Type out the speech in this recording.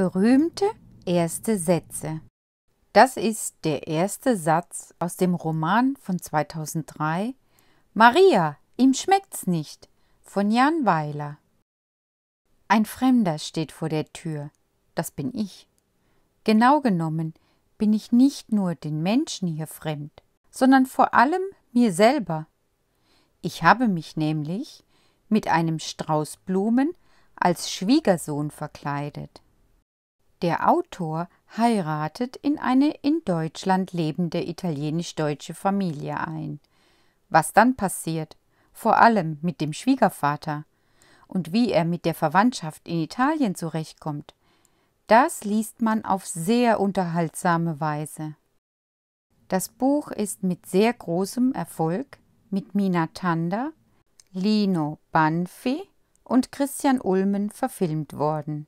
Berühmte erste Sätze. Das ist der erste Satz aus dem Roman von 2003 Maria, ihm schmeckt's nicht von Jan Weiler. Ein Fremder steht vor der Tür, das bin ich. Genau genommen bin ich nicht nur den Menschen hier fremd, sondern vor allem mir selber. Ich habe mich nämlich mit einem Strauß Blumen als Schwiegersohn verkleidet. Der Autor heiratet in eine in Deutschland lebende italienisch-deutsche Familie ein. Was dann passiert, vor allem mit dem Schwiegervater und wie er mit der Verwandtschaft in Italien zurechtkommt, das liest man auf sehr unterhaltsame Weise. Das Buch ist mit sehr großem Erfolg mit Mina Tander, Lino Banfi und Christian Ulmen verfilmt worden.